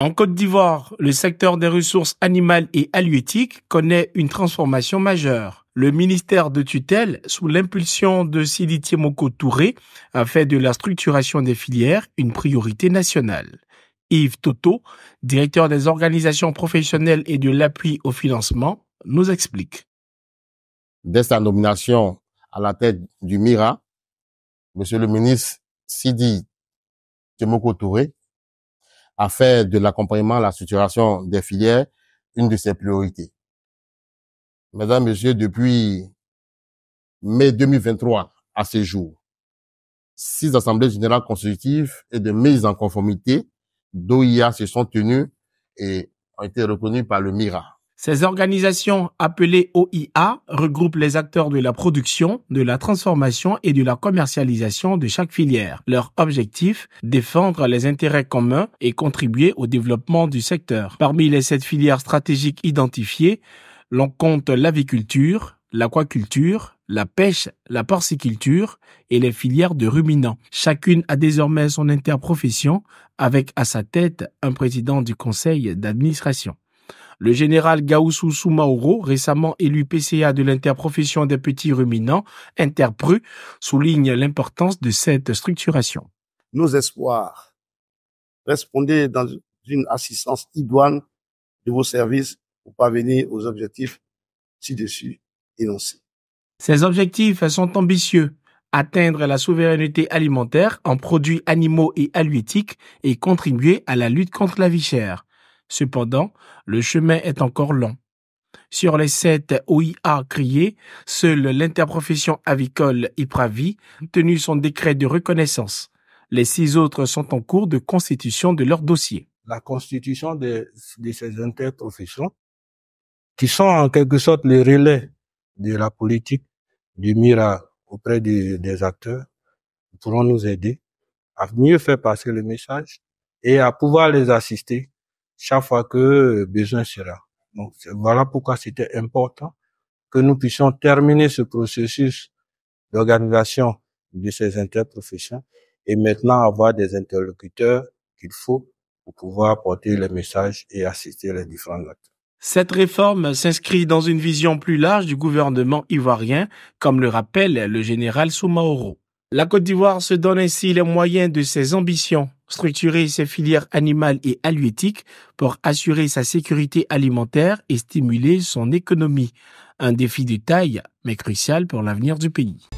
En Côte d'Ivoire, le secteur des ressources animales et halieutiques connaît une transformation majeure. Le ministère de tutelle, sous l'impulsion de Sidi Thiemoko Touré, a fait de la structuration des filières une priorité nationale. Yves Toto, directeur des organisations professionnelles et de l'appui au financement, nous explique. Dès sa nomination à la tête du MIRA, Monsieur le ministre Sidi Tiemoko Touré à faire de l'accompagnement à la structuration des filières une de ses priorités. Mesdames, Messieurs, depuis mai 2023 à ce jour, six assemblées générales constitutives et de mise en conformité d'OIA se sont tenues et ont été reconnues par le MIRA, ces organisations appelées OIA regroupent les acteurs de la production, de la transformation et de la commercialisation de chaque filière. Leur objectif, défendre les intérêts communs et contribuer au développement du secteur. Parmi les sept filières stratégiques identifiées, l'on compte l'aviculture, l'aquaculture, la pêche, la porciculture et les filières de ruminants. Chacune a désormais son interprofession avec à sa tête un président du conseil d'administration. Le général Gaoussou Soumaoro, récemment élu PCA de l'interprofession des petits ruminants, Interpru, souligne l'importance de cette structuration. Nos espoirs répondez dans une assistance idoine de vos services pour parvenir aux objectifs ci-dessus énoncés. Ces objectifs sont ambitieux atteindre la souveraineté alimentaire en produits animaux et halieutiques et contribuer à la lutte contre la vie chère. Cependant, le chemin est encore long. Sur les sept OIA criées, seule l'interprofession avicole IPRAVI tenu son décret de reconnaissance. Les six autres sont en cours de constitution de leur dossier. La constitution de, ces interprofessions, qui sont en quelque sorte les relais de la politique du MIRA auprès des acteurs, pourront nous aider à mieux faire passer le message et à pouvoir les assister chaque fois que euh, besoin sera. Donc voilà pourquoi c'était important que nous puissions terminer ce processus d'organisation de ces interprofessions et maintenant avoir des interlocuteurs qu'il faut pour pouvoir apporter les messages et assister les différents acteurs. Cette réforme s'inscrit dans une vision plus large du gouvernement ivoirien, comme le rappelle le général Soumaoro. La Côte d'Ivoire se donne ainsi les moyens de ses ambitions, structurer ses filières animales et halieutiques pour assurer sa sécurité alimentaire et stimuler son économie. Un défi de taille, mais crucial pour l'avenir du pays.